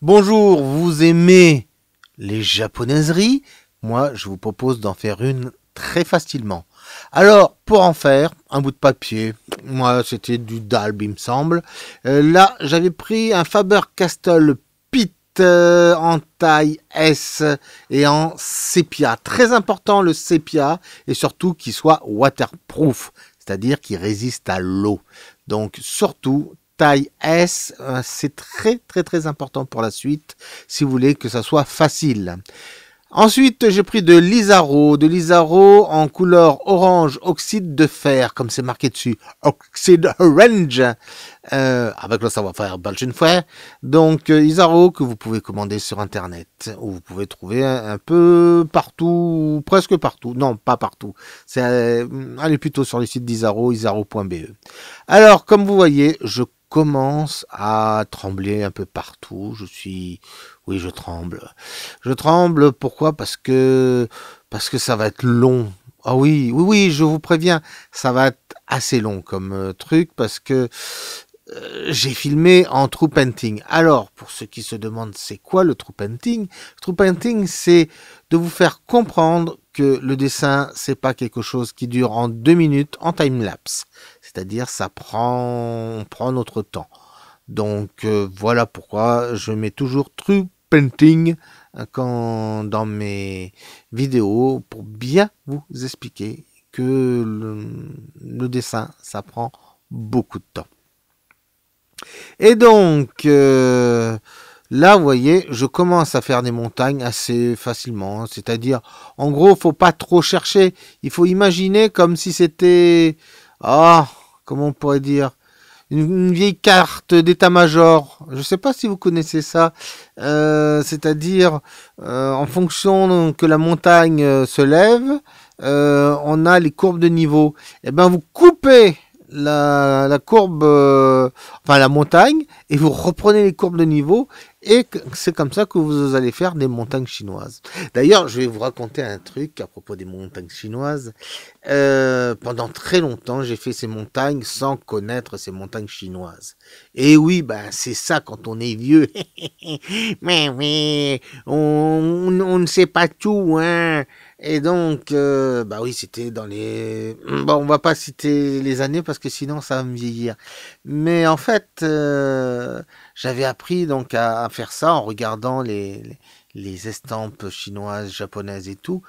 Bonjour, vous aimez les japonaiseries Moi, je vous propose d'en faire une très facilement. Alors, pour en faire, un bout de papier, moi c'était du dalb, il me semble. Euh, là, j'avais pris un Faber-Castell Pit euh, en taille S et en sépia. Très important le sépia et surtout qu'il soit waterproof c'est-à-dire qui résiste à l'eau. Donc surtout, taille S, euh, c'est très très très important pour la suite si vous voulez que ça soit facile. Ensuite, j'ai pris de l'Isaro, de l'Isaro en couleur orange oxyde de fer, comme c'est marqué dessus, oxyde orange, euh, avec le savoir-faire une fois. Donc, euh, Isaro que vous pouvez commander sur Internet, où vous pouvez trouver un, peu partout, presque partout. Non, pas partout. C'est, euh, allez plutôt sur le site d'Isaro, isaro.be. Alors, comme vous voyez, je commence à trembler un peu partout. Je suis, oui, je tremble. Je tremble, pourquoi Parce que parce que ça va être long. Ah oui, oui, oui, je vous préviens, ça va être assez long comme euh, truc parce que euh, j'ai filmé en true painting. Alors, pour ceux qui se demandent c'est quoi le true painting, true painting c'est de vous faire comprendre que le dessin c'est pas quelque chose qui dure en deux minutes en time lapse. C'est-à-dire ça prend prend notre temps. Donc euh, voilà pourquoi je mets toujours true painting euh, quand, dans mes vidéos pour bien vous expliquer que le, dessin, ça prend beaucoup de temps. Et donc, euh, là, vous voyez, je commence à faire des montagnes assez facilement. C'est-à-dire, en gros, faut pas trop chercher. Il faut imaginer comme si c'était... Ah, comment on pourrait dire une, vieille carte d'état-major. Je ne sais pas si vous connaissez ça. Euh, c'est-à-dire, euh, en fonction que la montagne euh, se lève, on a les courbes de niveau. Eh bien, vous coupez la, courbe, euh, enfin la montagne, et vous reprenez les courbes de niveau, et c'est comme ça que vous allez faire des montagnes chinoises. D'ailleurs, je vais vous raconter un truc à propos des montagnes chinoises. Euh, pendant très longtemps, j'ai fait ces montagnes sans connaître ces montagnes chinoises. Et oui, ben c'est ça quand on est vieux. mais oui, on, ne sait pas tout, hein. Et donc, euh, bah oui, c'était dans les. Bon, on va pas citer les années parce que sinon ça va me vieillir. Mais en fait, euh, j'avais appris donc à, faire ça en regardant les, les, estampes chinoises, japonaises et tout.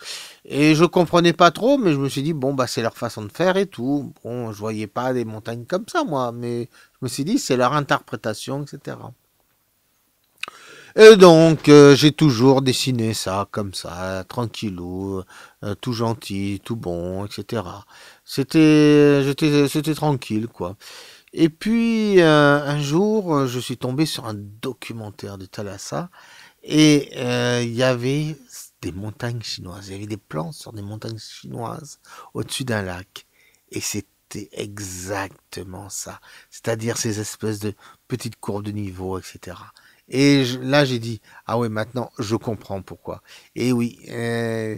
Et je comprenais pas trop, mais je me suis dit bon bah c'est leur façon de faire et tout. Bon, je voyais pas des montagnes comme ça moi, mais je me suis dit c'est leur interprétation, etc. Et donc, euh, j'ai toujours dessiné ça comme ça, tranquillou, euh, tout gentil, tout bon, etc. C'était, j'étais, tranquille, quoi. Et puis, euh, un jour, je suis tombé sur un documentaire de Thalassa et il y avait des montagnes chinoises. Il y avait des plans sur des montagnes chinoises au-dessus d'un lac. Et c'était exactement ça. C'est-à-dire ces espèces de petites courbes de niveau, etc. Et là, j'ai dit, ah ouais maintenant, je comprends pourquoi. Et oui, euh,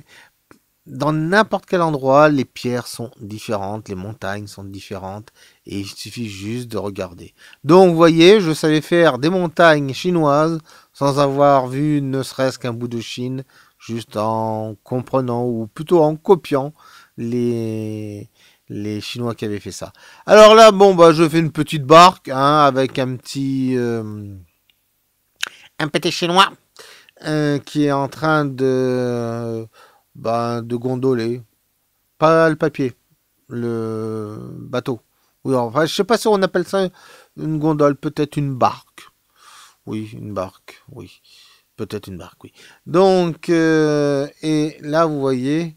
dans n'importe quel endroit, les pierres sont différentes, les montagnes sont différentes, et il suffit juste de regarder. Donc, vous voyez, je savais faire des montagnes chinoises sans avoir vu ne serait-ce qu'un bout de Chine, juste en comprenant, ou plutôt en copiant les, les Chinois qui avaient fait ça. Alors là, bon, bah, je fais une petite barque, hein, avec un petit... Euh, un petit chinois euh, qui est en train de, bah, de gondoler. Pas le papier, le bateau. Oui, enfin, je sais pas si on appelle ça une gondole, peut-être une barque. Oui, une barque, oui. Peut-être une barque, oui. Donc, euh, et là, vous voyez,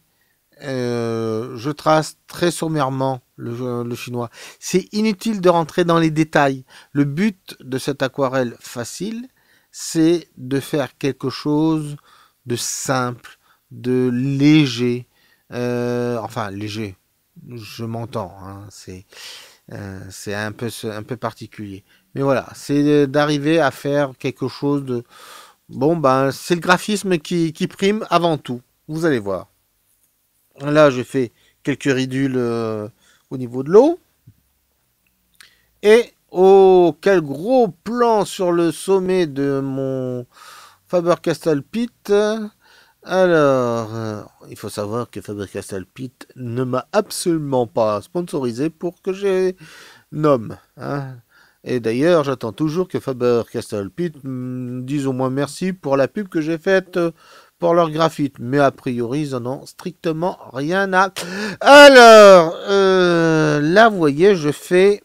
euh, je trace très sommairement le, le chinois. C'est inutile de rentrer dans les détails. Le but de cette aquarelle facile, c'est de faire quelque chose de simple, de léger, euh, enfin léger, je m'entends, hein, euh, c'est un peu un peu particulier. Mais voilà, c'est d'arriver à faire quelque chose de bon. Ben c'est le graphisme qui, prime avant tout. Vous allez voir. Là, j'ai fait quelques ridules euh, au niveau de l'eau. Et Oh, quel gros plan sur le sommet de mon Faber-Castell Pit. Alors, euh, il faut savoir que Faber-Castell Pit ne m'a absolument pas sponsorisé pour que j'ai nomme. Hein. Et d'ailleurs, j'attends toujours que Faber-Castell Pit dise au moins merci pour la pub que j'ai faite euh, pour leur graphite. Mais a priori, ils n'en ont strictement rien à... Alors, euh, là, vous voyez, je fais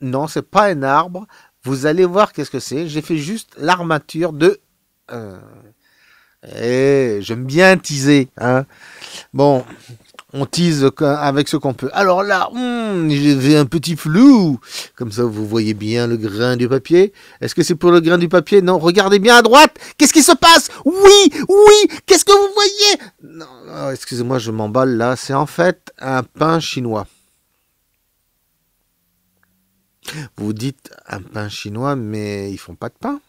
non, c'est pas un arbre. Vous allez voir qu'est-ce que c'est. J'ai fait juste l'armature de. Euh, eh, j'aime bien teaser. Hein. Bon, on tease avec ce qu'on peut. Alors là, hmm, j'ai un petit flou. Comme ça, vous voyez bien le grain du papier. Est-ce que c'est pour le grain du papier Non, regardez bien à droite. Qu'est-ce qui se passe Oui, oui, qu'est-ce que vous voyez non excusez-moi, je m'emballe là. C'est en fait un pain chinois. Vous dites un pain chinois, mais ils font pas de pain.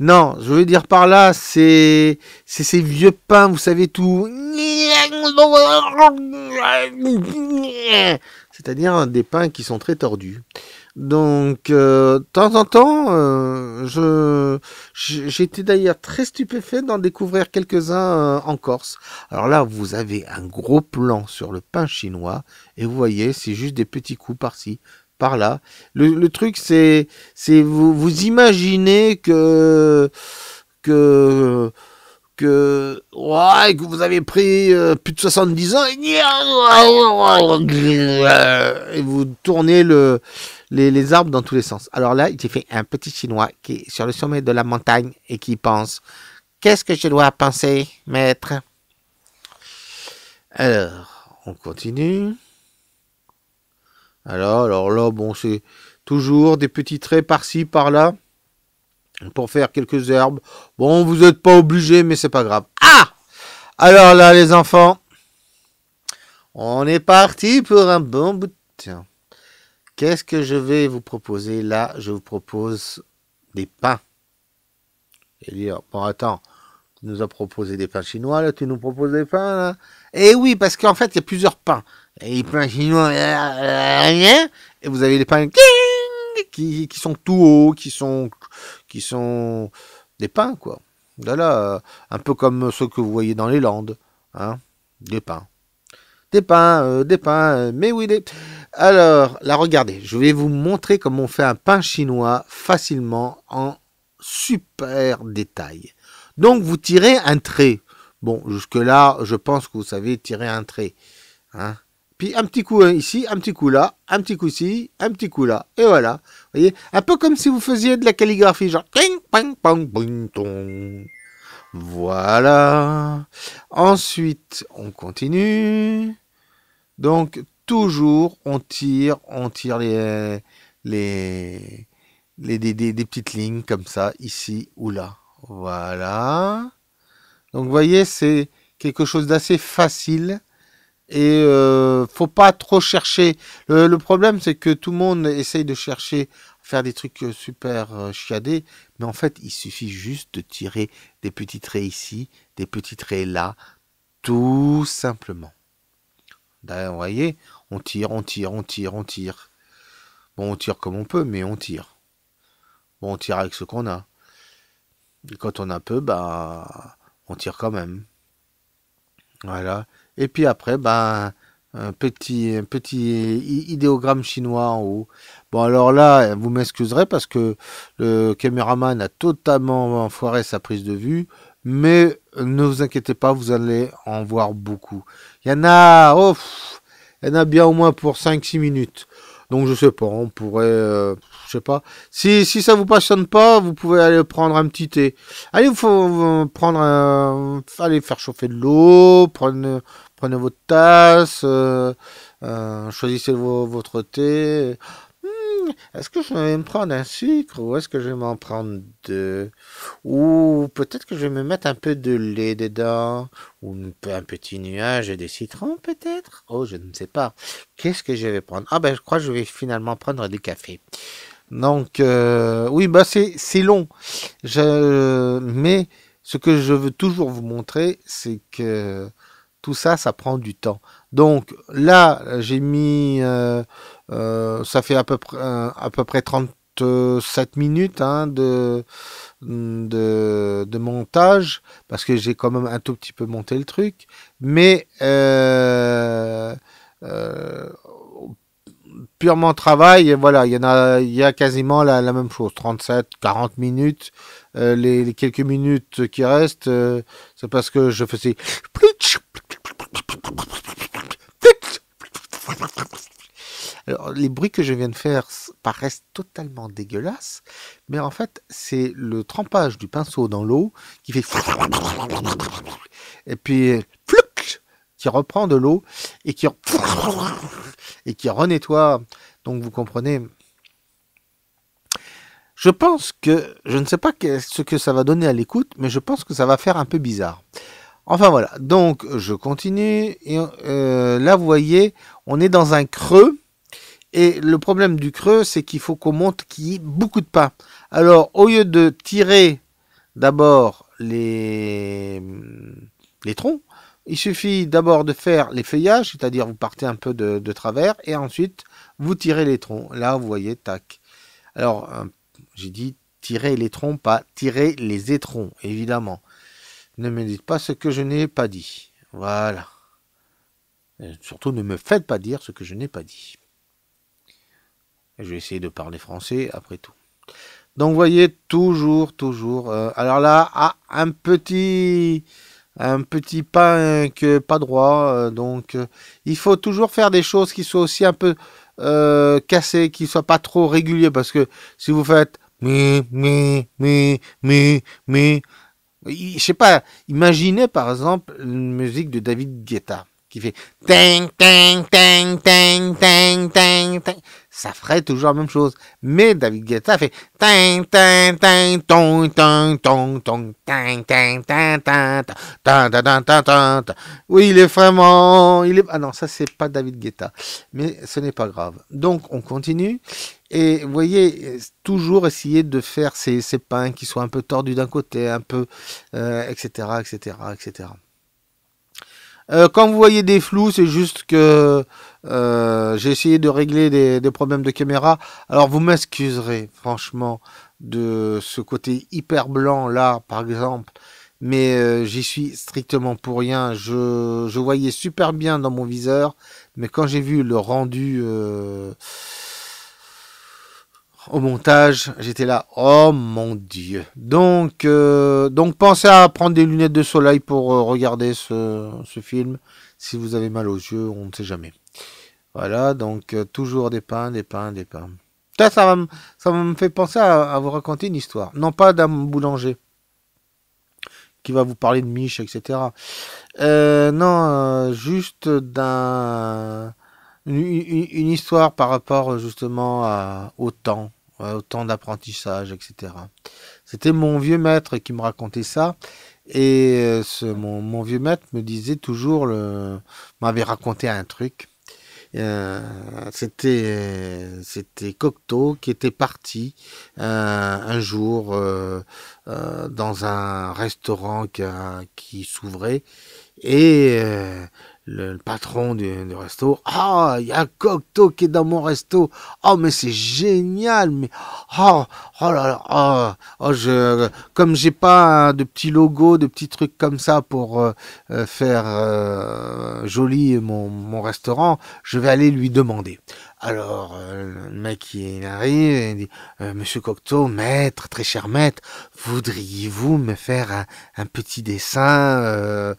Non, je veux dire par là, c'est ces vieux pains, vous savez tout. C'est-à-dire des pains qui sont très tordus. Donc, euh, de temps en temps, euh, je j'étais d'ailleurs très stupéfait d'en découvrir quelques-uns euh, en Corse. Alors là, vous avez un gros plan sur le pain chinois, et vous voyez, c'est juste des petits coups par-ci, par là. Le, truc, c'est, c'est vous, vous imaginez que, que, que, ouais, que vous avez pris euh, plus de 70 ans et, vous tournez le, les, les, arbres dans tous les sens. Alors là, il fait un petit chinois qui est sur le sommet de la montagne et qui pense Qu'est-ce que je dois penser, maître Alors, on continue. Alors, alors là, bon, c'est toujours des petits traits par-ci, par-là, pour faire quelques herbes. Bon, vous n'êtes pas obligé, mais c'est pas grave. Ah Alors là, les enfants, on est parti pour un bon bout de Qu'est-ce que je vais vous proposer là Je vous propose des pains. Et dire, bon, attends, tu nous as proposé des pains chinois, là, tu nous proposes des pains, là Eh oui, parce qu'en fait, il y a plusieurs pains et les pains chinois, euh, euh, euh, hein. et vous avez des pains qui, sont tout hauts, qui sont, qui sont des pains, quoi. Là, un peu comme ceux que vous voyez dans les Landes, hein, des pains, Des pains, des pains, mais oui, des... Alors, là, regardez, je vais vous montrer comment on fait un pain chinois facilement en super détail. Donc, vous tirez un trait. Bon, jusque-là, je pense que vous savez tirer un trait. Hein puis un petit coup hein, ici, un petit coup là, un petit coup ici, un petit coup là, et voilà. Vous voyez, un peu comme si vous faisiez de la calligraphie, genre Voilà. Ensuite, on continue. Donc, toujours, on tire, on tire les, les, des, des petites lignes comme ça, ici ou là. Voilà. Donc, vous voyez, c'est quelque chose d'assez facile et euh, faut pas trop chercher. Le, problème, c'est que tout le monde essaye de chercher à faire des trucs euh, super euh, chiadés, mais en fait, il suffit juste de tirer des petits traits ici, des petits traits là, tout simplement. D'ailleurs, vous voyez, on tire, on tire, on tire, on tire. Bon, on tire comme on peut, mais on tire. Bon, on tire avec ce qu'on a. Et quand on a peu, bah, on tire quand même. Voilà. Et puis après, ben, un petit, un petit idéogramme chinois en haut. Bon, alors là, vous m'excuserez parce que le caméraman a totalement foiré sa prise de vue. Mais ne vous inquiétez pas, vous allez en voir beaucoup. Il y en a, oh, il y en a bien au moins pour 5-6 minutes. Donc je sais pas, on pourrait, euh, je sais pas. Si, si ça vous passionne pas, vous pouvez aller prendre un petit thé. Allez, faut prendre, un, allez faire chauffer de l'eau, prenez, prenez votre tasse, euh, euh, choisissez votre thé est-ce que je vais me prendre un sucre ou est-ce que je vais m'en prendre deux Ou peut-être que je vais me mettre un peu de lait dedans Ou un petit nuage de citron, citrons peut-être Oh, je ne sais pas. Qu'est-ce que je vais prendre Ah ben je crois que je vais finalement prendre du café. Donc euh, oui, bah c'est long. Je, mais ce que je veux toujours vous montrer, c'est que tout ça, ça prend du temps. Donc là, j'ai mis euh, euh, ça fait à peu près, euh, à peu près 37 minutes hein, de, de, montage, parce que j'ai quand même un tout petit peu monté le truc. Mais euh, purement travail, voilà, il y a, quasiment la, même chose, 37, 40 minutes. les, quelques minutes qui restent, c'est parce que je faisais les bruits que je viens de faire paraissent totalement dégueulasses, mais en fait, c'est le trempage du pinceau dans l'eau qui fait et puis qui reprend de l'eau et qui et qui renettoie. Donc, vous comprenez. Je pense que, je ne sais pas ce que ça va donner à l'écoute, mais je pense que ça va faire un peu bizarre. Enfin voilà, donc je continue. Et euh, là, vous voyez, on est dans un creux. Et le problème du creux, c'est qu'il faut qu'on monte qu'il y ait beaucoup de pas. Alors, au lieu de tirer d'abord les, troncs, il suffit d'abord de faire les feuillages, c'est-à-dire vous partez un peu de, travers, et ensuite vous tirez les troncs. Là, vous voyez, tac. Alors, j'ai dit tirer les troncs, pas tirer les étrons, évidemment. Ne me dites pas ce que je n'ai pas dit. Voilà. surtout, ne me faites pas dire ce que je n'ai pas dit je vais essayer de parler français après tout. Donc vous voyez, toujours, toujours. Euh, alors là, un petit un petit euh, que pas droit. Euh, donc il faut toujours faire des choses qui soient aussi un peu cassées, qui soient pas trop régulières. Parce que si vous faites mais, mais, mais, mais, mais, je sais pas, imaginez par exemple une musique de David Guetta qui fait ça ferait toujours la même chose. Mais David Guetta fait Oui, il est vraiment, il est ah non, ça c'est pas David Guetta, mais ce n'est pas grave. Donc on continue et vous voyez toujours essayer de faire ces, ces pains qui soient un peu tordus d'un côté, un peu etc etc etc. quand vous voyez des flous, c'est juste que euh, j'ai essayé de régler des, problèmes de caméra. Alors vous m'excuserez franchement de ce côté hyper blanc là par exemple. Mais euh, j'y suis strictement pour rien. Je, je, voyais super bien dans mon viseur. Mais quand j'ai vu le rendu euh, au montage, j'étais là. Oh mon dieu. Donc, donc pensez à prendre des lunettes de soleil pour regarder ce, ce film. Si vous avez mal aux yeux, on ne sait jamais. Voilà, donc euh, toujours des pains, des pains, des pains. Ça, ça, me, fait penser à, vous raconter une histoire. Non pas d'un boulanger qui va vous parler de miche, etc. Euh, non, euh, juste d'un une, histoire par rapport justement au temps, au temps d'apprentissage, etc. C'était mon vieux maître qui me racontait ça. Et euh, mon, vieux maître me disait toujours, m'avait raconté un truc. Euh, c'était Cocteau qui était parti euh, un jour dans un restaurant qui, s'ouvrait et le, patron du, resto ah il y a Cocteau qui est dans mon resto oh mais c'est génial mais ah, oh là là, oh, oh, je, comme j'ai pas de petits logos, de petits trucs comme ça pour euh, euh, faire euh, joli mon, mon, restaurant, je vais aller lui demander. Alors, le mec il arrive et dit Monsieur Cocteau, maître, très cher maître, voudriez-vous me faire un, petit dessin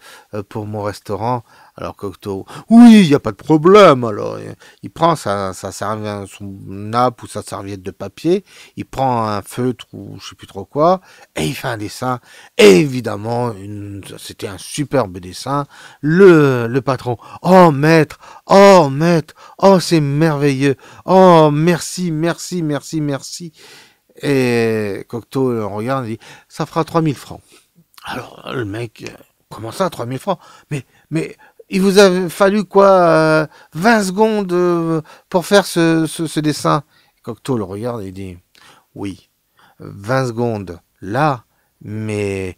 pour mon restaurant alors Cocteau, oui, il n'y a pas de problème. Alors, il, prend sa, serviette, son ou sa serviette de papier, il prend un feutre ou je sais plus trop quoi, et il fait un dessin. évidemment, c'était un superbe dessin. Le, patron, oh maître, oh maître, oh c'est merveilleux, oh merci, merci, merci, merci. Et Cocteau le euh, regarde et dit, ça fera 3000 francs. Alors le mec, euh, comment ça, 3000 francs Mais, mais, il vous a fallu quoi 20 euh, secondes pour faire ce, ce dessin Cocteau le regarde et dit oui. 20 secondes, là, mais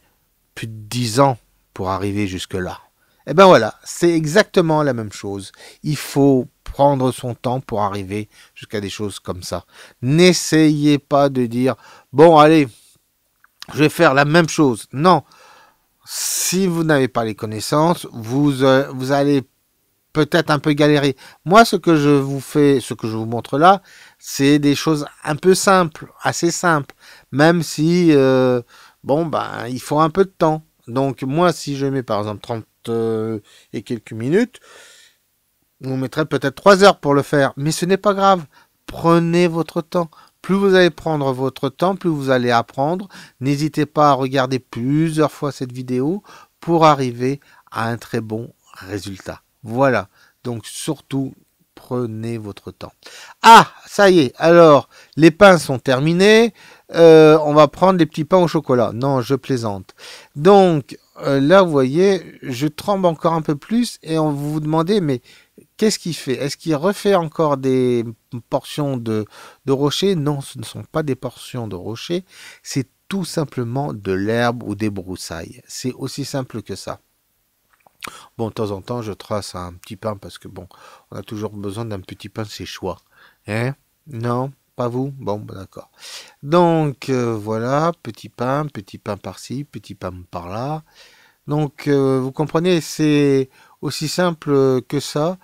plus de 10 ans pour arriver jusque-là. Eh ben voilà, c'est exactement la même chose. Il faut prendre son temps pour arriver jusqu'à des choses comme ça. N'essayez pas de dire, bon allez, je vais faire la même chose. Non, si vous n'avez pas les connaissances, vous, euh, vous allez peut-être un peu galérer. Moi, ce que je vous fais, ce que je vous montre là, c'est des choses un peu simples, assez simples, même si, euh, bon, ben, il faut un peu de temps. Donc, moi, si je mets par exemple 30 euh, et quelques minutes, vous mettrait peut-être 3 heures pour le faire, mais ce n'est pas grave. Prenez votre temps. Plus vous allez prendre votre temps, plus vous allez apprendre. N'hésitez pas à regarder plusieurs fois cette vidéo pour arriver à un très bon résultat. Voilà. Donc surtout, prenez votre temps. Ah, ça y est, alors, les pains sont terminés. Euh, on va prendre les petits pains au chocolat. Non, je plaisante. Donc, euh, là, vous voyez, je tremble encore un peu plus et on vous, vous demandez, mais qu'est-ce qu'il fait Est-ce qu'il refait encore des portions de, de rochers Non, ce ne sont pas des portions de rochers. c'est tout simplement de l'herbe ou des broussailles. C'est aussi simple que ça. Bon, de temps en temps, je trace un petit pain parce que bon, on a toujours besoin d'un petit pain, c'est choix. Hein Non Pas vous Bon, bah, d'accord. Donc, euh, voilà, petit pain, petit pain par-ci, petit pain par-là. Donc, euh, vous comprenez, c'est aussi simple que ça.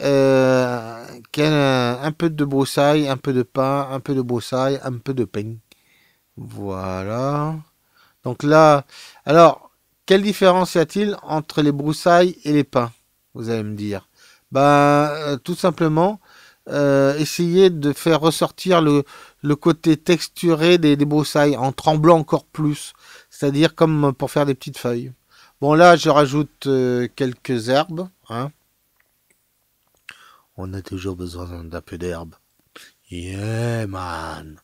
Euh, un, peu de broussaille, un peu de pain, un peu de broussaille, un peu de pain. Voilà. Donc là, alors, quelle différence y a-t-il entre les broussailles et les pins Vous allez me dire. Ben, euh, tout simplement, euh, essayer de faire ressortir le, côté texturé des, broussailles en tremblant encore plus, c'est-à-dire comme pour faire des petites feuilles. Bon là, je rajoute euh, quelques herbes. Hein. On a toujours besoin d'un peu d'herbe. Yeah, man.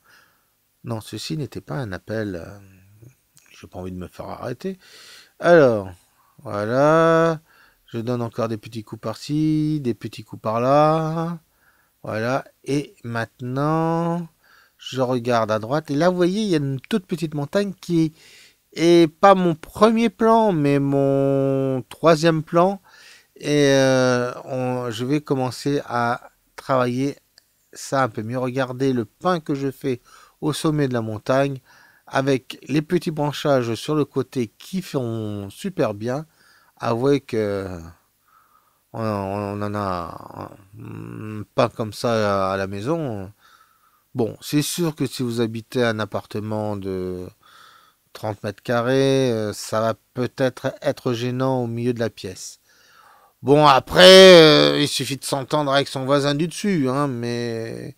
Non, ceci n'était pas un appel. J'ai pas envie de me faire arrêter. Alors, voilà. Je donne encore des petits coups par-ci, des petits coups par-là. Voilà. Et maintenant, je regarde à droite. Et là, vous voyez, il y a une toute petite montagne qui est pas mon premier plan, mais mon troisième plan. Et euh, je vais commencer à travailler ça un peu mieux. Regardez le pain que je fais au sommet de la montagne avec les petits branchages sur le côté qui font super bien. Avouez que on, en a pas comme ça à la maison. Bon, c'est sûr que si vous habitez un appartement de 30 mètres carrés, ça va peut-être être gênant au milieu de la pièce. Bon, après, euh, il suffit de s'entendre avec son voisin du dessus, hein, mais...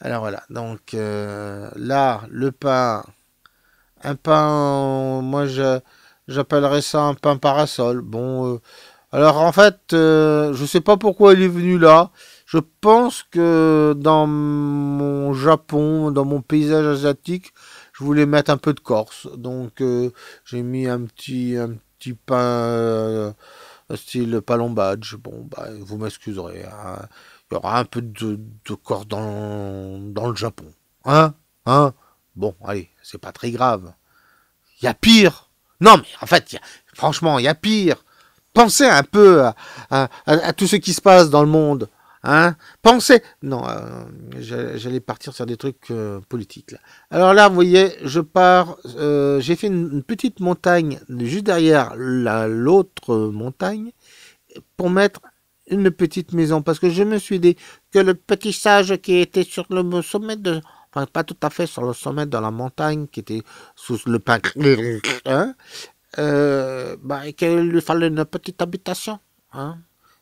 Alors voilà, donc euh, là, le pain, un pain, euh, moi j'appellerais ça un pain parasol. Bon, euh, alors en fait, je euh, je sais pas pourquoi il est venu là. Je pense que dans mon Japon, dans mon paysage asiatique, je voulais mettre un peu de Corse. Donc j'ai mis un petit, un petit pain style palombage. Bon, bah, vous m'excuserez. Hein. Il y aura un peu de, Corse dans le Japon. Hein Hein Bon, allez, c'est pas très grave. Il y a pire. Non, mais en fait, franchement, il y a pire. Pensez un peu à, tout ce qui se passe dans le monde. Hein Pensez. Non, euh, j'allais partir sur des trucs euh, politiques. Alors là, vous voyez, je pars. Euh, j'ai fait une, petite montagne juste derrière l'autre montagne pour mettre une petite maison parce que je me suis dit que le petit sage qui était sur le sommet de pas tout à fait sur le sommet de la montagne qui était sous le pain, hein. euh, bah, Et qu'il lui fallait une petite habitation, hein,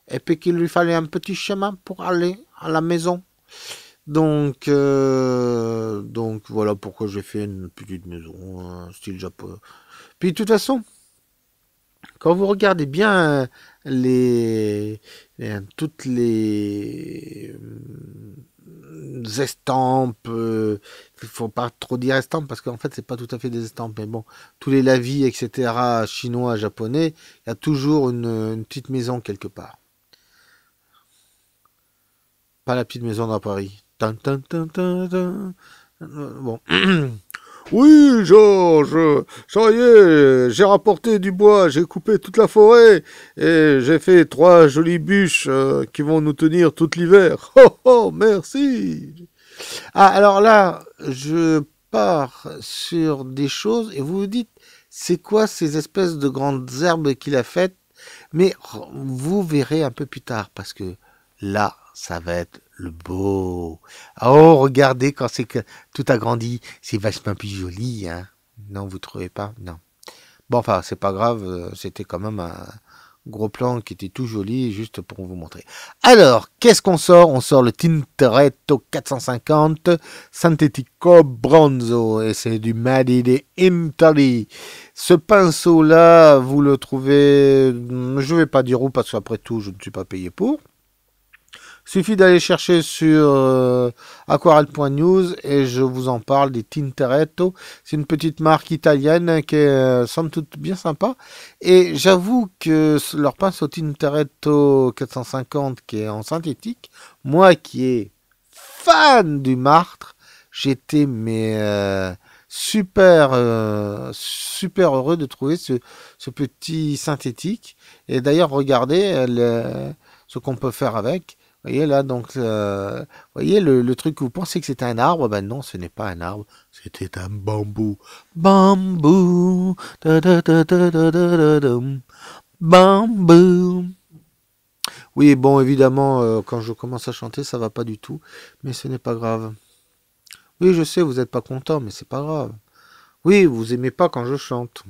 et puis qu'il lui fallait un petit chemin pour aller à la maison. Donc, euh, donc voilà pourquoi j'ai fait une petite maison, style japonais. Puis de toute façon, quand vous regardez bien les toutes les estampes, euh, il faut pas trop dire estampes parce qu'en fait c'est pas tout à fait des estampes, mais bon, tous les lavis, etc., chinois, japonais, il y a toujours une, petite maison quelque part. Pas la petite maison dans Paris. Euh, bon. Oui, Georges, ça y est, j'ai rapporté du bois, j'ai coupé toute la forêt et j'ai fait trois jolies bûches euh, qui vont nous tenir tout l'hiver. Oh, oh, merci. Ah, alors là, je pars sur des choses et vous vous dites, c'est quoi ces espèces de grandes herbes qu'il a faites Mais vous verrez un peu plus tard parce que là, ça va être le beau. Oh, regardez quand c'est que tout a grandi, c'est vachement plus joli, hein. Non, vous trouvez pas Non. Bon, enfin, c'est pas grave, euh, c'était quand même un gros plan qui était tout joli, juste pour vous montrer. Alors, qu'est-ce qu'on sort On sort le Tintoretto 450 Synthetico Bronzo, et c'est du Made in Italy. Ce pinceau-là, vous le trouvez, je vais pas dire où, parce qu'après tout, je ne suis pas payé pour. Suffit d'aller chercher sur euh, aquarelle.news et je vous en parle des Tintoretto. C'est une petite marque italienne qui est euh, bien sympa. Et j'avoue que leur pince au Tintoretto 450 qui est en synthétique, moi qui est fan du martre, j'étais mais euh, super euh, super heureux de trouver ce, petit synthétique et d'ailleurs regardez ce qu'on peut faire avec voyez là, donc, euh, voyez le, le, truc que vous pensez que c'était un arbre, ben non, ce n'est pas un arbre, c'était un bambou. Bambou, bambou. Oui, bon, évidemment, euh, quand je commence à chanter, ça va pas du tout, mais ce n'est pas grave. Oui, je sais, vous n'êtes pas content, mais c'est pas grave. Oui, vous aimez pas quand je chante.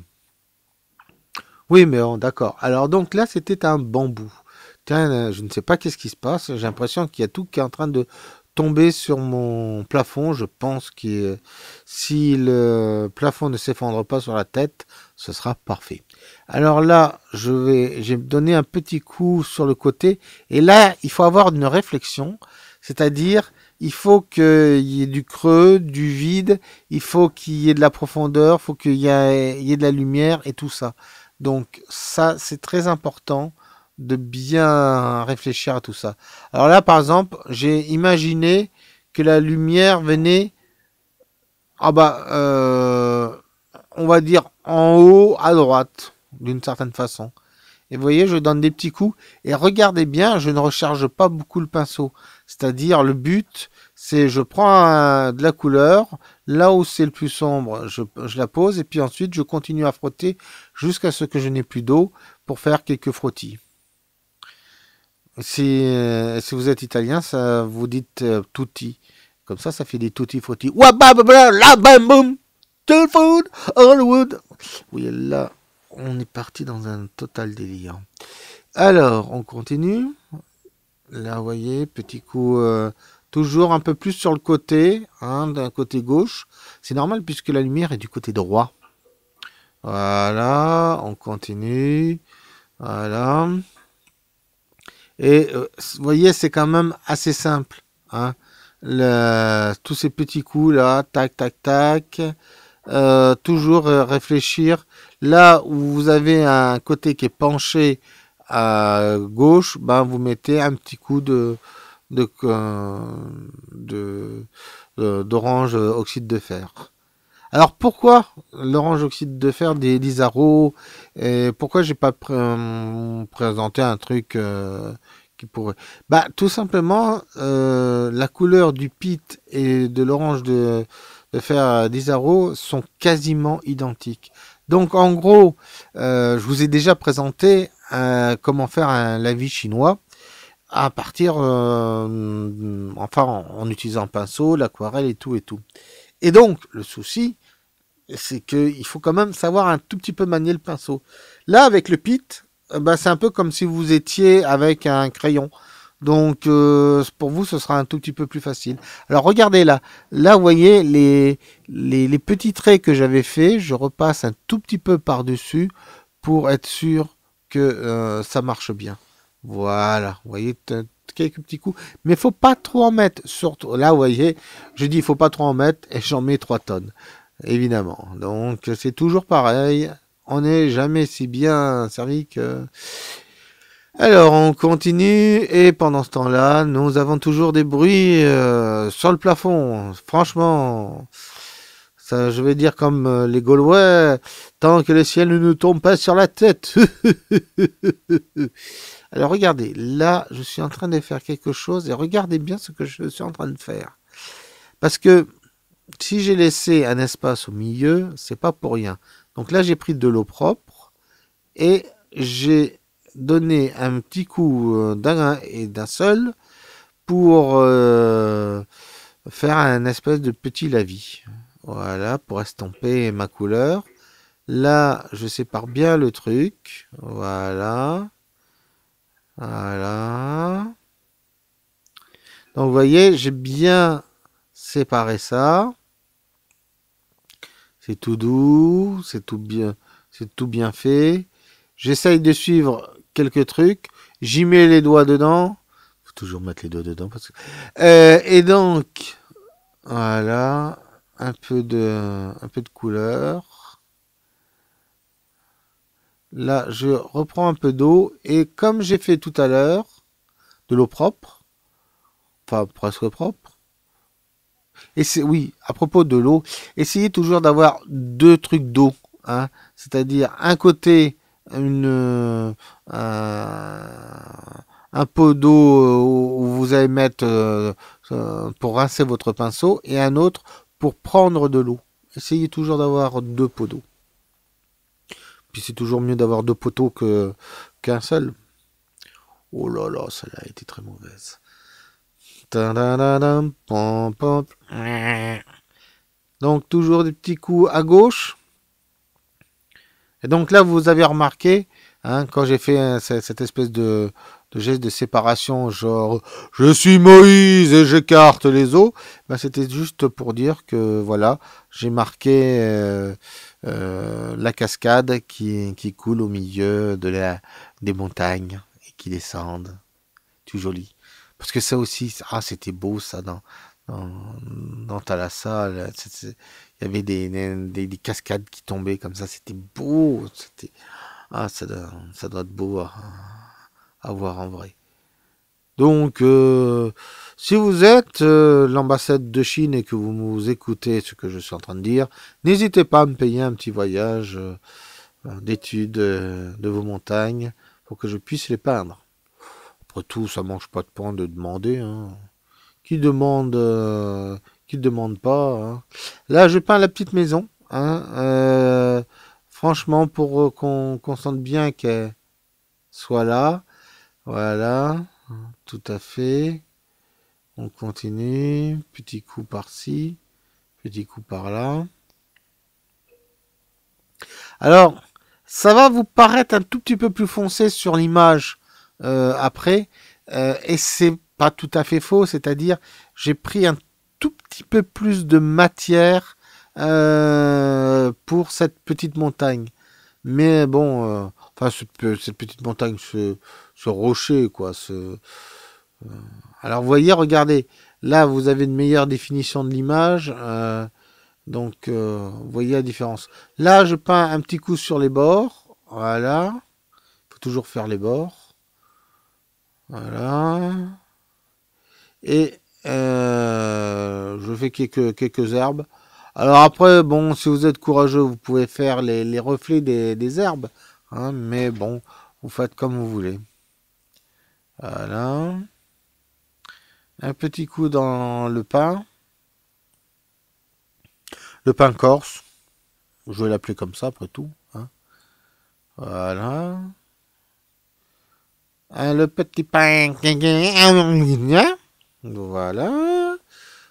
Oui, mais oh, d'accord. Alors donc là, c'était un bambou je ne sais pas qu'est-ce qui se passe. J'ai l'impression qu'il y a tout qui est en train de tomber sur mon plafond. Je pense que euh, si le plafond ne s'effondre pas sur la tête, ce sera parfait. Alors là, je vais, j'ai donné un petit coup sur le côté. Et là, il faut avoir une réflexion. C'est-à-dire, il faut qu'il y ait du creux, du vide, il faut qu'il y ait de la profondeur, faut il faut qu'il y ait de la lumière et tout ça. Donc ça, c'est très important de bien réfléchir à tout ça. Alors là, par exemple, j'ai imaginé que la lumière venait, ah bah, euh, on va dire en haut à droite, d'une certaine façon. Et vous voyez, je donne des petits coups. Et regardez bien, je ne recharge pas beaucoup le pinceau. C'est-à-dire, le but, c'est je prends de la couleur, là où c'est le plus sombre, je, je, la pose, et puis ensuite, je continue à frotter jusqu'à ce que je n'ai plus d'eau pour faire quelques frottis. Euh, si, vous êtes italien, ça, vous dites euh, tutti. Comme ça, ça fait des tutti frutti. food, Hollywood. Oui, là, on est parti dans un total délire. Alors, on continue. Là, vous voyez, petit coup, euh, toujours un peu plus sur le côté, hein, d'un côté gauche. C'est normal puisque la lumière est du côté droit. Voilà, on continue. Voilà. Et euh, vous voyez, c'est quand même assez simple. Hein. tous ces petits coups là, tac, tac, tac. Euh, toujours euh, réfléchir. Là où vous avez un côté qui est penché à gauche, ben vous mettez un petit coup de d'orange oxyde de fer. Alors pourquoi l'orange oxyde de fer des Lizaro et Pourquoi j'ai pas euh, présenté un truc euh, qui pourrait Bah tout simplement euh, la couleur du pit et de l'orange de, fer d'Isaro sont quasiment identiques. Donc en gros, je vous ai déjà présenté comment faire un lavis chinois à partir, enfin en, utilisant un pinceau, l'aquarelle et tout et tout. Et donc, le souci, c'est qu'il faut quand même savoir un tout petit peu manier le pinceau. Là, avec le pit, euh, bah, c'est un peu comme si vous étiez avec un crayon. Donc, euh, pour vous, ce sera un tout petit peu plus facile. Alors, regardez là. Là, vous voyez les, les, petits traits que j'avais fait. Je repasse un tout petit peu par-dessus pour être sûr que euh, ça marche bien. Voilà. Vous voyez, quelques petits coups, mais faut pas trop en mettre. Surtout là, vous voyez, je dis faut pas trop en mettre et j'en mets trois tonnes, évidemment. Donc c'est toujours pareil. On n'est jamais si bien servi que. Alors on continue et pendant ce temps-là, nous avons toujours des bruits euh, sur le plafond. Franchement, ça, je vais dire comme euh, les Gaulois, tant que le ciel ne nous tombe pas sur la tête. Alors regardez, là, je suis en train de faire quelque chose et regardez bien ce que je suis en train de faire. Parce que si j'ai laissé un espace au milieu, c'est pas pour rien. Donc là, j'ai pris de l'eau propre et j'ai donné un petit coup euh, d'un et d'un seul pour euh, faire un espèce de petit lavis. Voilà, pour estomper ma couleur. Là, je sépare bien le truc. Voilà. Voilà. Donc vous voyez, j'ai bien séparé ça. C'est tout doux, c'est tout bien, c'est tout bien fait. J'essaye de suivre quelques trucs. J'y mets les doigts dedans. Faut toujours mettre les doigts dedans euh, et donc, voilà, un peu de, un peu de couleur. Là, je reprends un peu d'eau et comme j'ai fait tout à l'heure, de l'eau propre, enfin presque propre. Et c'est oui, à propos de l'eau, essayez toujours d'avoir deux trucs d'eau, hein. c'est-à-dire un côté une euh, un pot d'eau euh, où vous allez mettre euh, pour rincer votre pinceau et un autre pour prendre de l'eau. Essayez toujours d'avoir deux pots d'eau. Puis c'est toujours mieux d'avoir deux poteaux que qu'un seul. Oh là là, celle a été très mauvaise. Donc toujours des petits coups à gauche. Et donc là, vous avez remarqué, hein, quand j'ai fait euh, cette espèce de, geste de séparation, genre je suis Moïse et j'écarte les eaux, bah, c'était juste pour dire que voilà, j'ai marqué euh, euh, la cascade qui, qui, coule au milieu de la, des montagnes et qui descendent. Tout joli. Parce que ça aussi, ah, c'était beau ça dans, dans, dans Thalassa. Il y avait des, des, des, cascades qui tombaient comme ça. C'était beau. C'était, ah, ça doit, ça doit être beau à, voir en vrai. Donc, euh, si vous êtes euh, l'ambassade de Chine et que vous, vous écoutez ce que je suis en train de dire, n'hésitez pas à me payer un petit voyage d'étude euh, euh, d'études de vos montagnes pour que je puisse les peindre. Après tout, ça mange pas de pain de demander. Hein. Qui demande, qui demande pas. Hein. Là, je peins la petite maison. Hein, franchement, pour qu'on sente bien qu'elle soit là. Voilà, tout à fait. On continue. Petit coup par-ci. Petit coup par-là. Alors, ça va vous paraître un tout petit peu plus foncé sur l'image euh, après. Euh, et c'est pas tout à fait faux. C'est-à-dire, j'ai pris un tout petit peu plus de matière euh, pour cette petite montagne. Mais bon, enfin, cette, petite montagne, ce, rocher, quoi, ce, alors vous voyez, regardez, là vous avez une meilleure définition de l'image. Euh, donc euh, vous voyez la différence. Là je peins un petit coup sur les bords. Voilà. Il faut toujours faire les bords. Voilà. Et euh, je fais quelques, quelques herbes. Alors après, bon, si vous êtes courageux, vous pouvez faire les, les reflets des, des herbes. Hein, mais bon, vous faites comme vous voulez. Voilà. Un petit coup dans le pain. Le pain corse. Je vais l'appeler comme ça après tout. Hein. Voilà. Hein, le petit pain. Voilà.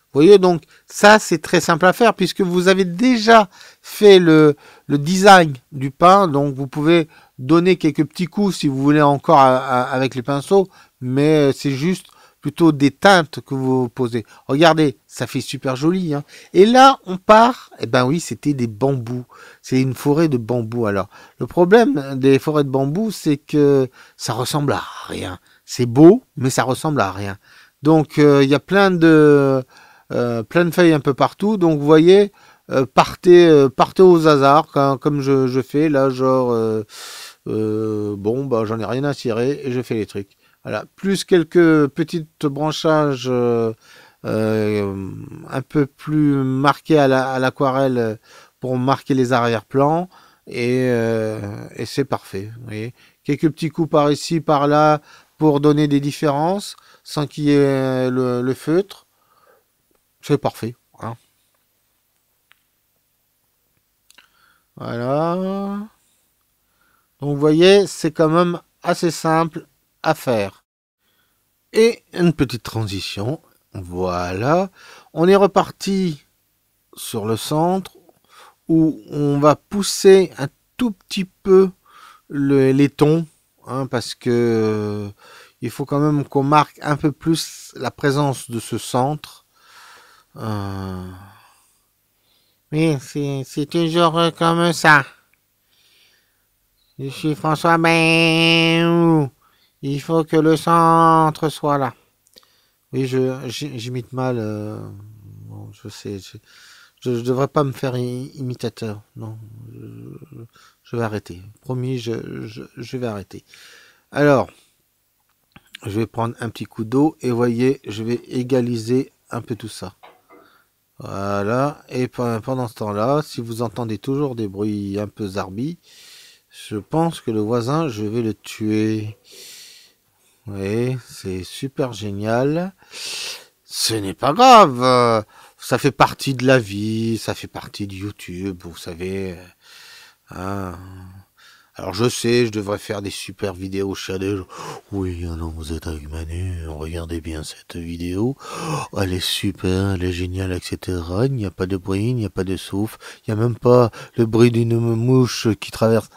Vous voyez, donc ça, c'est très simple à faire puisque vous avez déjà fait le, design du pain. Donc, vous pouvez donner quelques petits coups si vous voulez encore avec les pinceaux. Mais euh, c'est juste plutôt des teintes que vous posez. Regardez, ça fait super joli. Hein. Et là, on part, eh ben oui, c'était des bambous. C'est une forêt de bambous. Alors, le problème des forêts de bambous, c'est que ça ressemble à rien. C'est beau, mais ça ressemble à rien. Donc, euh, il y a plein de, euh, plein de feuilles un peu partout. Donc, vous voyez, euh, partez, partez aux hasards, comme je, fais là, genre, bon, bah, j'en ai rien à cirer et je fais les trucs. Voilà, plus quelques petits branchages euh, euh, un peu plus marqués à l'aquarelle euh, pour marquer les arrière-plans. Et, c'est parfait. quelques petits coups par ici, par là, pour donner des différences, sans qu'il y ait le, feutre. C'est parfait. Hein. Voilà. Donc vous voyez, c'est quand même assez simple à faire. Et une petite transition. Voilà. On est reparti sur le centre où on va pousser un tout petit peu le, les tons hein, parce que euh, il faut quand même qu'on marque un peu plus la présence de ce centre. mais euh, c'est toujours comme ça. Je suis François mais il faut que le centre soit là. Oui, je j'imite mal. Euh, je sais. Je ne devrais pas me faire imitateur. Non. Je, vais arrêter. Promis, je, vais arrêter. Alors, je vais prendre un petit coup d'eau et voyez, je vais égaliser un peu tout ça. Voilà. Et pendant ce temps-là, si vous entendez toujours des bruits un peu zarbi, je pense que le voisin, je vais le tuer. Oui, c'est super génial. Ce n'est pas grave. Ça fait partie de la vie, ça fait partie de YouTube, vous savez. Hein. alors je sais, je devrais faire des super vidéos chez Oui, ah non, vous êtes avec Manu, regardez bien cette vidéo. Elle est super, elle est géniale, etc. Il n'y a pas de bruit, il n'y a pas de souffle. Il n'y a même pas le bruit d'une mouche qui traverse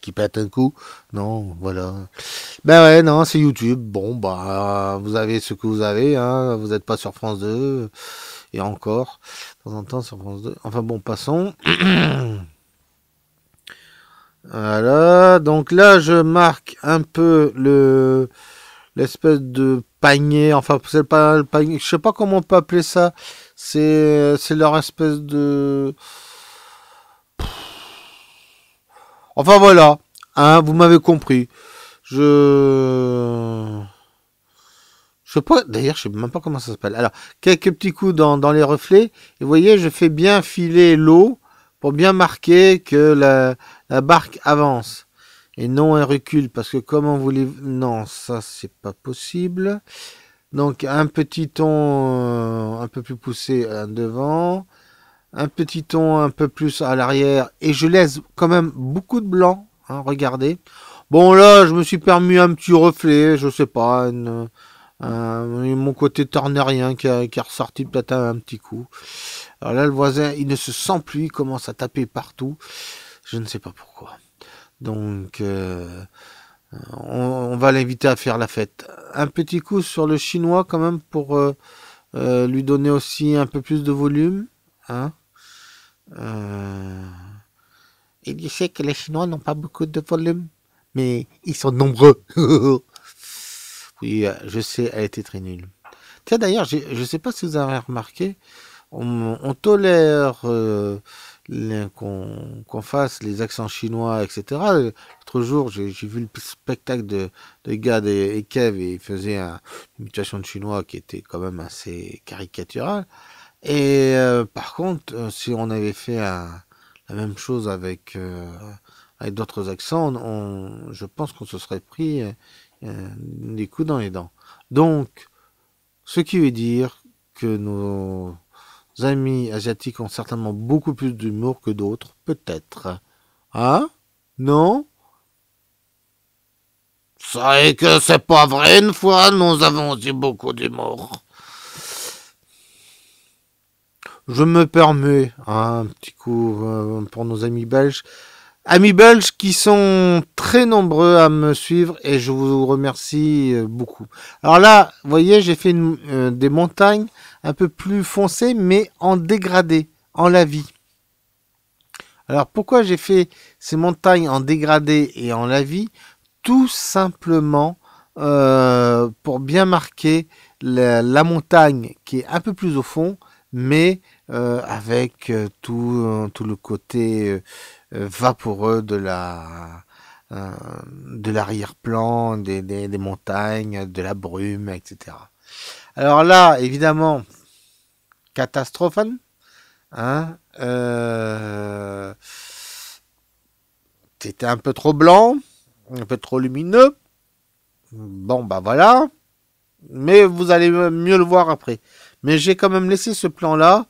qui pète un coup. Non, voilà. Ben ouais, non, c'est YouTube. Bon, bah, vous avez ce que vous avez. Hein. Vous n'êtes pas sur France 2. Et encore, de temps en temps sur France 2. Enfin bon, passons. voilà. Donc là, je marque un peu le l'espèce de panier. Enfin, c'est pas le panier. Je sais pas comment on peut appeler ça. C'est leur espèce de. Enfin voilà, hein, vous m'avez compris. Je... Je sais pas, d'ailleurs, je sais même pas comment ça s'appelle. Alors, quelques petits coups dans, les reflets. Et vous voyez, je fais bien filer l'eau pour bien marquer que la, la, barque avance. Et non, elle recule. Parce que comment vous les... Non, ça, c'est pas possible. Donc, un petit ton euh, un peu plus poussé euh, devant un petit ton un peu plus à l'arrière et je laisse quand même beaucoup de blanc. Hein, regardez. Bon là, je me suis permis un petit reflet, je sais pas, euh, mon côté tornérien qui a, qui ressorti peut-être un, petit coup. Alors là, le voisin, il ne se sent plus, il commence à taper partout. Je ne sais pas pourquoi. Donc, euh, on, va l'inviter à faire la fête. Un petit coup sur le chinois quand même pour euh, lui donner aussi un peu plus de volume. Hein euh... Il sais que les Chinois n'ont pas beaucoup de volume, mais ils sont nombreux. oui, euh, je sais, elle était très nulle. Tiens, d'ailleurs, je ne sais pas si vous avez remarqué, on, tolère euh, qu'on fasse les accents chinois, etc. L'autre jour, j'ai vu le spectacle de, de Gad et, Kev, et ils faisaient un, une mutation de chinois qui était quand même assez caricaturale. Et euh, par contre, euh, si on avait fait euh, la même chose avec, avec d'autres accents, on, je pense qu'on se serait pris des coups dans les dents. Donc, ce qui veut dire que nos amis asiatiques ont certainement beaucoup plus d'humour que d'autres, peut-être. Hein Non C'est que c'est pas vrai, une fois, nous avons aussi beaucoup d'humour je me permets hein, un petit coup euh, pour nos amis belges. Amis belges qui sont très nombreux à me suivre et je vous remercie euh, beaucoup. Alors là, vous voyez, j'ai fait euh, des montagnes un peu plus foncées mais en dégradé, en vie. Alors pourquoi j'ai fait ces montagnes en dégradé et en vie Tout simplement pour bien marquer la montagne qui est un peu plus au fond mais euh, avec euh, tout, euh, tout le côté vaporeux de la de l'arrière-plan, des, des, montagnes, de la brume, etc. Alors là, évidemment, catastrophe. Hein C'était un peu trop blanc, un peu trop lumineux. Bon, bah voilà. Mais vous allez mieux le voir après. Mais j'ai quand même laissé ce plan-là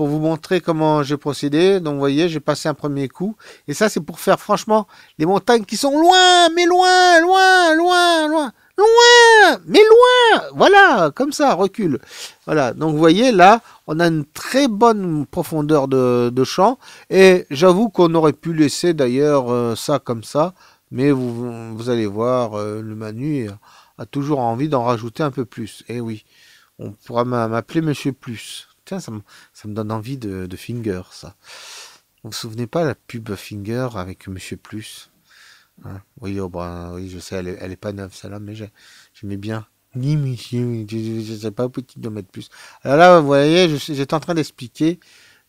pour vous montrer comment j'ai procédé. Donc, vous voyez, j'ai passé un premier coup. Et ça, c'est pour faire, franchement, les montagnes qui sont loin, mais loin, loin, loin, loin, loin, mais loin. Voilà, comme ça, recul. Voilà. Donc, vous voyez, là, on a une très bonne profondeur de, champ. Et j'avoue qu'on aurait pu laisser, d'ailleurs, euh, ça comme ça. Mais vous, allez voir, euh, le Manu a toujours envie d'en rajouter un peu plus. Et eh oui, on pourra m'appeler Monsieur Plus ça me, donne envie de, Finger, ça. Vous vous souvenez pas la pub Finger avec Monsieur Plus hein? Oui, oh, au bah, oui, je sais, elle est, pas neuve celle-là, mais j'aimais bien. Ni monsieur, je, sais pas petit de mettre plus. Alors là, vous voyez, j'étais en train d'expliquer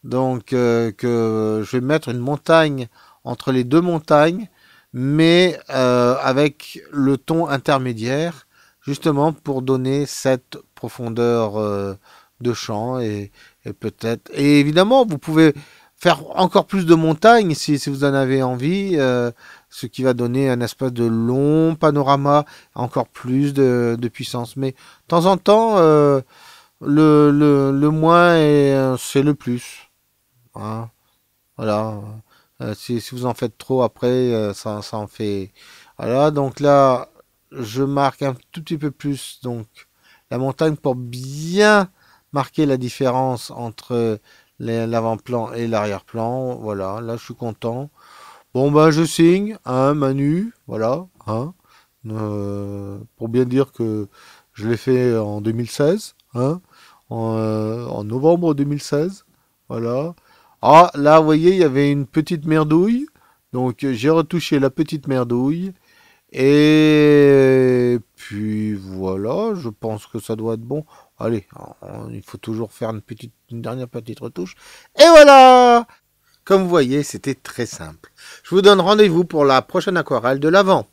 donc euh, que je vais mettre une montagne entre les deux montagnes, mais euh, avec le ton intermédiaire, justement pour donner cette profondeur. Euh, de champs, et, peut-être. Et évidemment, vous pouvez faire encore plus de montagnes si, vous en avez envie, euh, ce qui va donner un espace de long panorama, encore plus de, puissance. Mais de temps en temps, euh, le, moins, euh, c'est le plus. Hein. voilà. si, vous en faites trop après, ça, ça en fait. Voilà, donc là, je marque un tout petit peu plus donc la montagne pour bien marquer la différence entre l'avant-plan et l'arrière-plan. Voilà, là je suis content. Bon ben, je signe, hein, Manu, voilà, hein, euh, pour bien dire que je l'ai fait en 2016, hein, en, euh, en, novembre 2016, voilà. Ah, là, vous voyez, il y avait une petite merdouille, donc j'ai retouché la petite merdouille, et puis voilà, je pense que ça doit être bon. Allez, il faut toujours faire une, une dernière petite retouche. Et voilà Comme vous voyez, c'était très simple. Je vous donne rendez-vous pour la prochaine aquarelle de l'avant.